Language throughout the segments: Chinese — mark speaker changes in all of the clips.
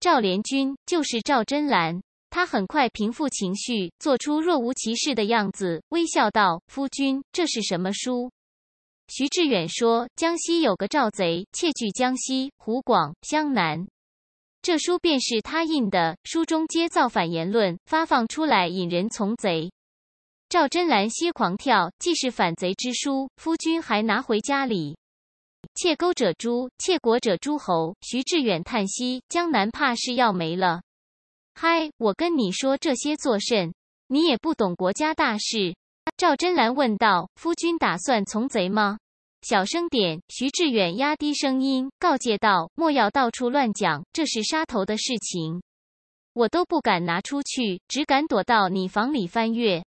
Speaker 1: 赵联军就是赵真兰，她很快平复情绪，做出若无其事的样子，微笑道：“夫君，这是什么书？”徐志远说：“江西有个赵贼，窃据江西、湖广、湘南，这书便是他印的，书中皆造反言论，发放出来引人从贼。”赵真兰歇狂跳，既是反贼之书，夫君还拿回家里。窃钩者诛，窃国者诸侯。徐志远叹息：“江南怕是要没了。”嗨，我跟你说这些作甚？你也不懂国家大事。赵真兰问道：“夫君打算从贼吗？”小声点，徐志远压低声音告诫道：“莫要到处乱讲，这是杀头的事情，我都不敢拿出去，只敢躲到你房里翻阅。”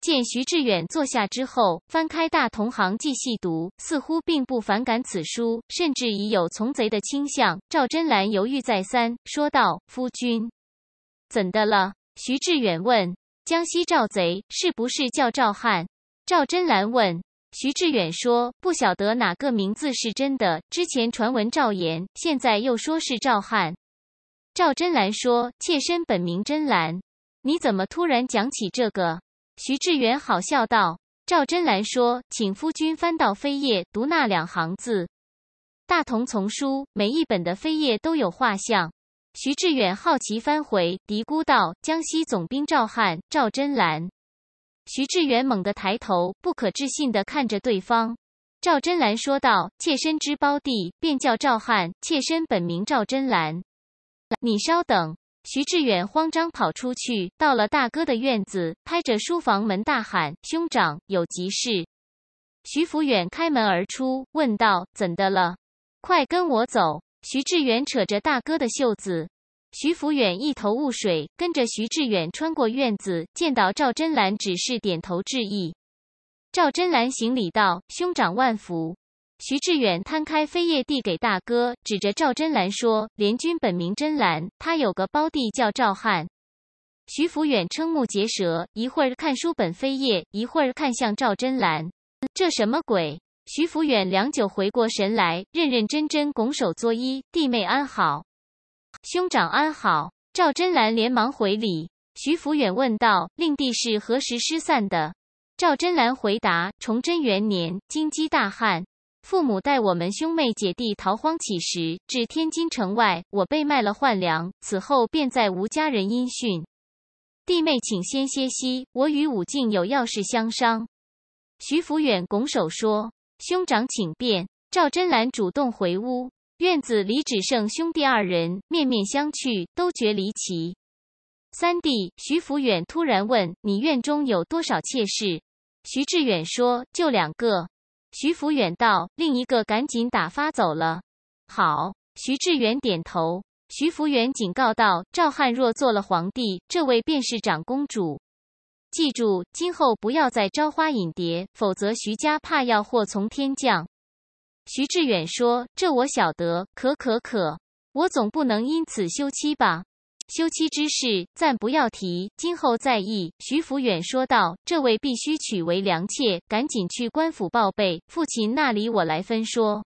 Speaker 1: 见徐志远坐下之后，翻开《大同行记》细读，似乎并不反感此书，甚至已有从贼的倾向。赵真兰犹豫再三，说道：“夫君，怎的了？”徐志远问：“江西赵贼是不是叫赵汉？”赵真兰问：“徐志远说不晓得哪个名字是真的。之前传闻赵岩，现在又说是赵汉。”赵真兰说：“妾身本名真兰，你怎么突然讲起这个？”徐志远好笑道：“赵真兰说，请夫君翻到扉页，读那两行字。大同丛书每一本的扉页都有画像。”徐志远好奇翻回，嘀咕道：“江西总兵赵汉，赵真兰。”徐志远猛地抬头，不可置信地看着对方。赵真兰说道：“妾身之胞弟便叫赵汉，妾身本名赵真兰。你稍等。”徐志远慌张跑出去，到了大哥的院子，拍着书房门大喊：“兄长，有急事！”徐福远开门而出，问道：“怎的了？快跟我走！”徐志远扯着大哥的袖子，徐福远一头雾水，跟着徐志远穿过院子，见到赵真兰，只是点头致意。赵真兰行礼道：“兄长万福。”徐志远摊开飞页，递给大哥，指着赵真兰说：“联军本名真兰，他有个胞弟叫赵汉。”徐福远瞠目结舌，一会儿看书本飞页，一会儿看向赵真兰，这什么鬼？徐福远良久回过神来，认认真真拱手作揖：“弟妹安好，兄长安好。”赵真兰连忙回礼。徐福远问道：“令弟是何时失散的？”赵真兰回答：“崇祯元年，金鸡大旱。”父母带我们兄妹姐弟逃荒起时，至天津城外，我被卖了换粮。此后便再无家人音讯。弟妹，请先歇息，我与武进有要事相商。徐福远拱手说：“兄长，请便。”赵真兰主动回屋，院子里只剩兄弟二人，面面相觑，都觉离奇。三弟徐福远突然问：“你院中有多少妾室？”徐志远说：“就两个。”徐福远道，另一个赶紧打发走了。好，徐志远点头。徐福远警告道：“赵汉若做了皇帝，这位便是长公主。记住，今后不要再招花引蝶，否则徐家怕要祸从天降。”徐志远说：“这我晓得，可可可，我总不能因此休妻吧？”休妻之事暂不要提，今后再议。徐福远说道：“这位必须娶为良妾，赶紧去官府报备。父亲那里我来分说。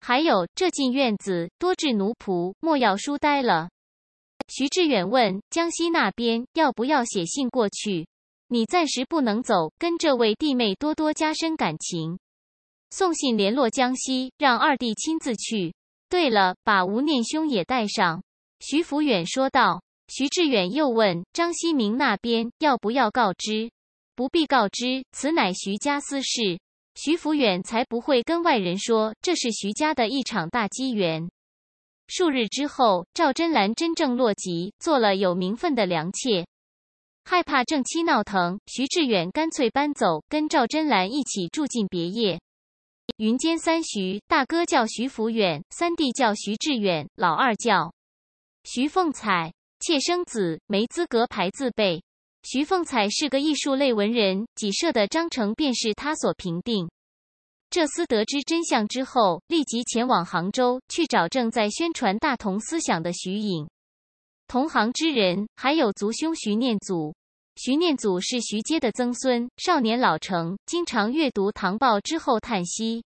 Speaker 1: 还有这进院子多置奴仆，莫要书呆了。”徐志远问：“江西那边要不要写信过去？你暂时不能走，跟这位弟妹多多加深感情。送信联络江西，让二弟亲自去。对了，把吴念兄也带上。”徐福远说道。徐志远又问张希明那边要不要告知？不必告知，此乃徐家私事。徐福远才不会跟外人说，这是徐家的一场大机缘。数日之后，赵真兰真正落籍，做了有名分的良妾。害怕正妻闹腾，徐志远干脆搬走，跟赵真兰一起住进别业。云间三徐，大哥叫徐福远，三弟叫徐志远，老二叫。徐凤彩妾生子没资格排字辈。徐凤彩是个艺术类文人，几社的章程便是他所评定。这厮得知真相之后，立即前往杭州去找正在宣传大同思想的徐颖。同行之人还有族兄徐念祖。徐念祖是徐阶的曾孙，少年老成，经常阅读唐报之后叹息。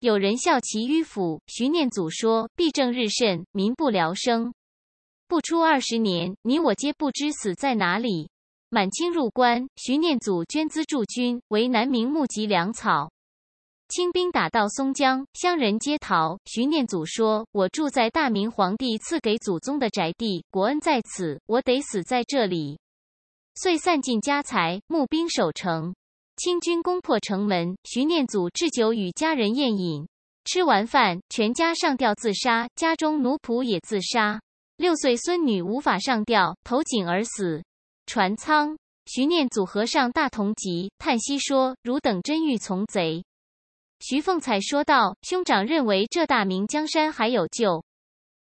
Speaker 1: 有人笑其迂腐，徐念祖说：“弊政日甚，民不聊生。”不出二十年，你我皆不知死在哪里。满清入关，徐念祖捐资驻军，为南明募集粮草。清兵打到松江，乡人皆逃。徐念祖说：“我住在大明皇帝赐给祖宗的宅地，国恩在此，我得死在这里。”遂散尽家财，募兵守城。清军攻破城门，徐念祖置酒与家人宴饮。吃完饭，全家上吊自杀，家中奴仆也自杀。六岁孙女无法上吊，投井而死。船舱，徐念祖和尚大同集叹息说：“汝等真欲从贼？”徐凤彩说道：“兄长认为这大明江山还有救，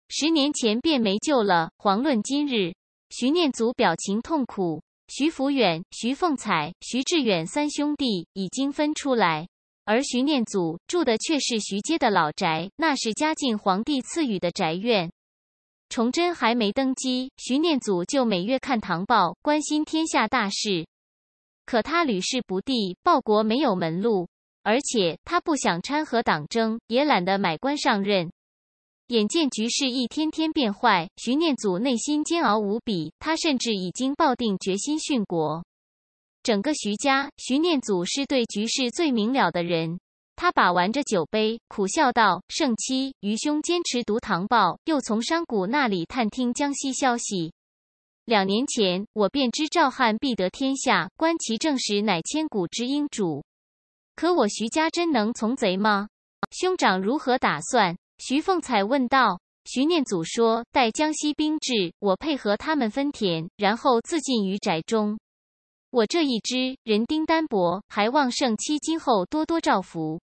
Speaker 1: 十年前便没救了，遑论今日。”徐念祖表情痛苦。徐福远、徐凤彩、徐志远三兄弟已经分出来，而徐念祖住的却是徐阶的老宅，那是嘉靖皇帝赐予的宅院。崇祯还没登基，徐念祖就每月看《唐报》，关心天下大事。可他屡试不第，报国没有门路，而且他不想掺和党争，也懒得买官上任。眼见局势一天天变坏，徐念祖内心煎熬无比，他甚至已经抱定决心殉国。整个徐家，徐念祖是对局势最明了的人。他把玩着酒杯，苦笑道：“圣七，余兄坚持读《唐报》，又从山谷那里探听江西消息。两年前，我便知赵汉必得天下，观其政时，乃千古之英主。可我徐家真能从贼吗？兄长如何打算？”徐凤彩问道。徐念祖说：“待江西兵至，我配合他们分田，然后自尽于宅中。我这一支人丁单薄，还望圣七今后多多照拂。”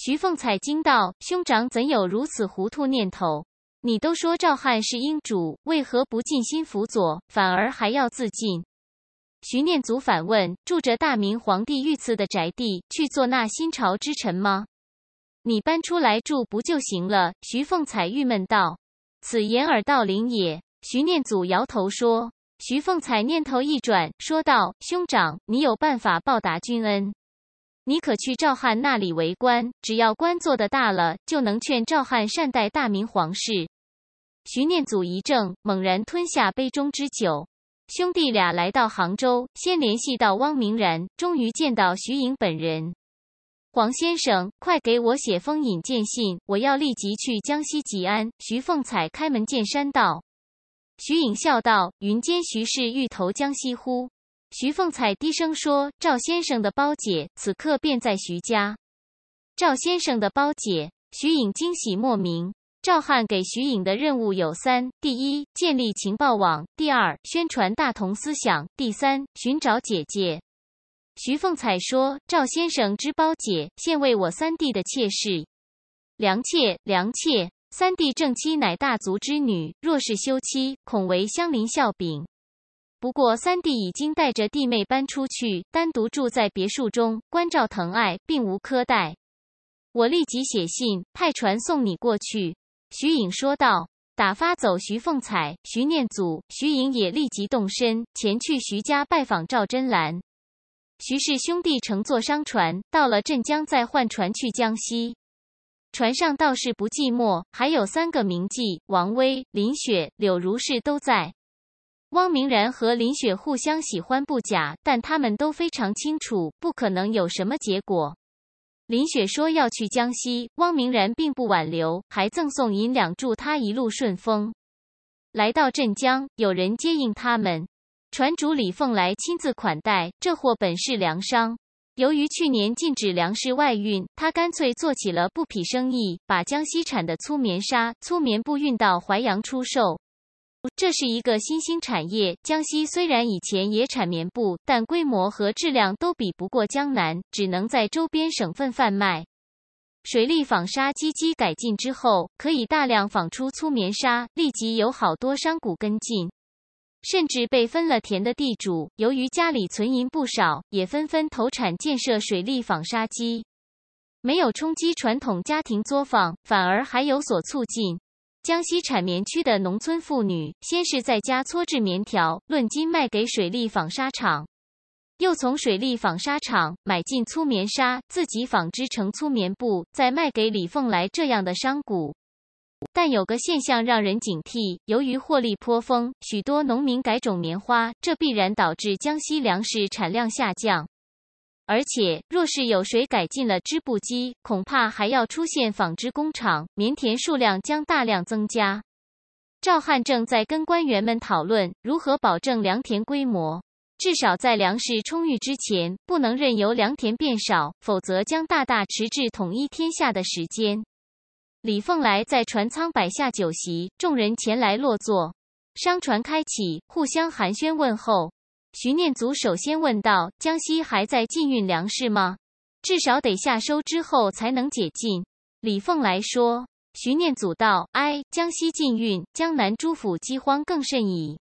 Speaker 1: 徐凤彩惊道：“兄长怎有如此糊涂念头？你都说赵汉是英主，为何不尽心辅佐，反而还要自尽？”徐念祖反问：“住着大明皇帝御赐的宅地，去做那新朝之臣吗？你搬出来住不就行了？”徐凤彩郁闷道：“此掩耳盗铃也。”徐念祖摇头说：“徐凤彩念头一转，说道：‘兄长，你有办法报答君恩。’”你可去赵汉那里为官，只要官做得大了，就能劝赵汉善待大明皇室。徐念祖一怔，猛然吞下杯中之酒。兄弟俩来到杭州，先联系到汪明然，终于见到徐颖本人。黄先生，快给我写封引荐信，我要立即去江西吉安。徐凤彩开门见山道。徐颖笑道：“云间徐氏欲投江西乎？”徐凤彩低声说：“赵先生的包姐此刻便在徐家。”赵先生的包姐，徐颖惊喜莫名。赵汉给徐颖的任务有三：第一，建立情报网；第二，宣传大同思想；第三，寻找姐姐。徐凤彩说：“赵先生之包姐，现为我三弟的妾室，良妾，良妾。三弟正妻乃大族之女，若是休妻，恐为乡邻笑柄。”不过三弟已经带着弟妹搬出去，单独住在别墅中，关照疼爱，并无苛待。我立即写信派船送你过去。”徐颖说道。打发走徐凤彩、徐念祖、徐颖也立即动身前去徐家拜访赵真兰。徐氏兄弟乘坐商船到了镇江，再换船去江西。船上倒是不寂寞，还有三个名妓王薇、林雪、柳如是都在。汪明然和林雪互相喜欢不假，但他们都非常清楚不可能有什么结果。林雪说要去江西，汪明然并不挽留，还赠送银两祝他一路顺风。来到镇江，有人接应他们，船主李凤来亲自款待。这货本是粮商，由于去年禁止粮食外运，他干脆做起了布匹生意，把江西产的粗棉纱、粗棉布运到淮阳出售。这是一个新兴产业。江西虽然以前也产棉布，但规模和质量都比不过江南，只能在周边省份贩卖。水利纺纱机机改进之后，可以大量纺出粗棉纱，立即有好多商贾跟进，甚至被分了田的地主，由于家里存银不少，也纷纷投产建设水利纺纱机。没有冲击传统家庭作坊，反而还有所促进。江西产棉区的农村妇女，先是在家搓制棉条，论斤卖给水利纺纱厂，又从水利纺纱厂买进粗棉纱，自己纺织成粗棉布，再卖给李凤来这样的商贾。但有个现象让人警惕：由于获利颇丰，许多农民改种棉花，这必然导致江西粮食产量下降。而且，若是有谁改进了织布机，恐怕还要出现纺织工厂，棉田数量将大量增加。赵汉正在跟官员们讨论如何保证良田规模，至少在粮食充裕之前，不能任由良田变少，否则将大大迟滞统一天下的时间。李凤来在船舱摆下酒席，众人前来落座，商船开启，互相寒暄问候。徐念祖首先问道：“江西还在禁运粮食吗？至少得夏收之后才能解禁。”李凤来说。徐念祖道：“哎，江西禁运，江南诸府饥荒更甚矣。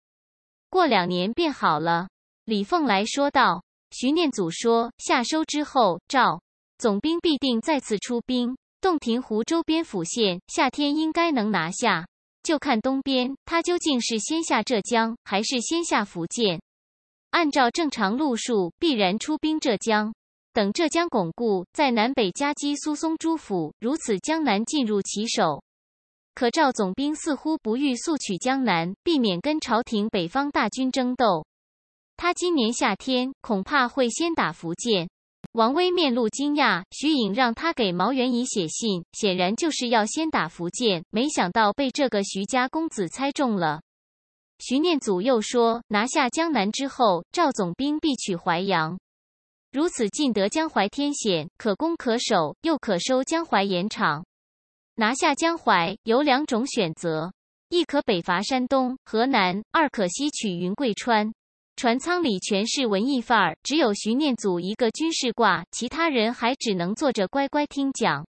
Speaker 1: 过两年便好了。”李凤来说道。徐念祖说：“夏收之后，赵总兵必定再次出兵，洞庭湖周边府县夏天应该能拿下，就看东边他究竟是先下浙江还是先下福建。”按照正常路数，必然出兵浙江，等浙江巩固，再南北夹击苏松诸府。如此，江南进入其手。可赵总兵似乎不欲速取江南，避免跟朝廷北方大军争斗。他今年夏天恐怕会先打福建。王威面露惊讶，徐颖让他给毛元仪写信，显然就是要先打福建。没想到被这个徐家公子猜中了。徐念祖又说：“拿下江南之后，赵总兵必取淮扬，如此尽得江淮天险，可攻可守，又可收江淮盐场。拿下江淮有两种选择：一可北伐山东、河南；二可西取云贵川。”船舱里全是文艺范儿，只有徐念祖一个军事挂，其他人还只能坐着乖乖听讲。